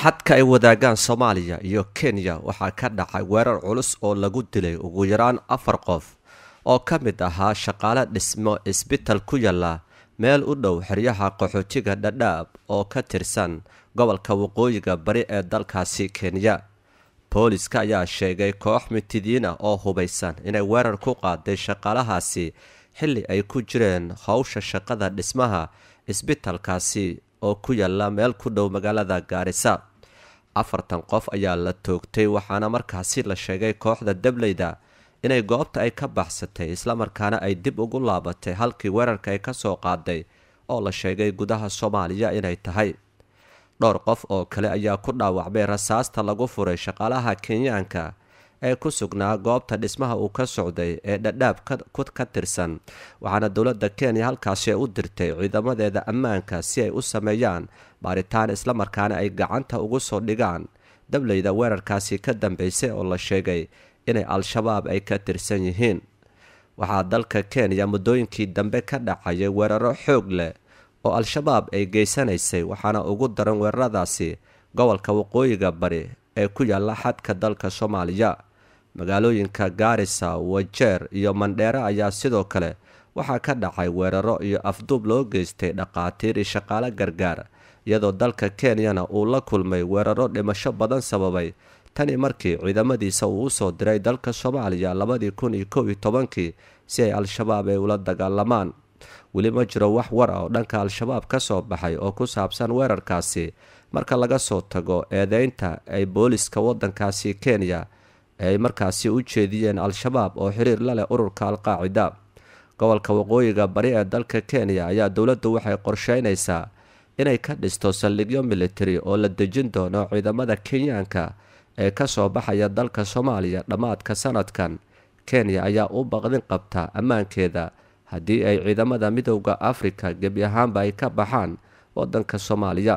xadka ay wadaagaan soomaaliya iyo kenya waxaa ka dhacay weerar culus oo lagu dilay ugu yaraan afar qof oo ka mid ahaa shaqaale dhismo isbital ku yaalla meel u dhow xeryaha qaxootiga dhadhaab oo ka tirsan gobolka waqooyiga bari ee dalkaasi kenya booliska ayaa sheegay koox mitidiin ah oo hubaysan inay weerar ku qaaday shaqaalahaasi xilli ay ku jireen howsha shaqada dhismaha isbitalkaasi oo ku yaalla meel ku dhow magaalada gaarisa afartan qof ayaa la toogtay waxaana markaasi la sheegay kooxda dableyda inay goobta ay ka baxsatay isla markaana ay dib ugu laabatay halkii weerarka ay ka soo qaaday oo la sheegay gudaha soomaaliya inay tahay dhowr qof oo kale ayaa ku dhaawacmay rasaasta lagu furay shaqaalaha kenyaanka ee ku sugnaa goobta dhismaha uu ka socday ee dhadhaab ka tirsan waxaana dowladda kenya halkaasi u dirtay ciidamadeeda ammaanka si ay u sameeyaan baaritaan isla islamarkaana ay gacanta ugu soo dhigaan dableyda weerarkaasi ka dambeysay oo la sheegay inay al-shabaab ay ka tirsan yihiin waxaa dalka kenya muddooyinkii dambe ka dhacayay weeraro xoog leh oo al-shabaab ay geysanaysay waxaana ugu daran weeraradaasi gobolka waqooyiga bari ee ku yaalla xadka dalka soomaaliya magaalooyinka gaarisa wajeer iyo mandheere ayaa sidoo kale waxaa ka dhacay weeraro iyo afduub loo geystay dhaqaatiir iyo shaqaale gargaar iyadoo dalka kenyana uu la kulmay weeraro dhimasho badan sababay tani markii ciidamadiisa uu usoo diray dalka soomaaliya labadii kun iyo kow iyo tobankii si ay al-shabaab ay ula dagaalamaan weli ma jiro wax war ah oo dhanka al-shabaab ka soo baxay oo ku saabsan weerarkaasi marka laga soo tago eedeynta ay booliska waddankaasi kenya ee ay markaasi u jeediyeen al-shabaab oo xiriir la leh ururka al-qaacida gobolka waqooyiga bari ee dalka kenya ayaa dowladdu waxay qorsheynaysaa inay ka dhisto saldhigyo militari oo la dejin doono ciidamada kenyaanka ee kasoo baxaya dalka soomaaliya dhammaadka sanadkan kenya ayaa u baqdin qabta ammaankeeda haddii ay ciidamada midowda afrika gebi ahaanba ay ka baxaan wadanka soomaaliya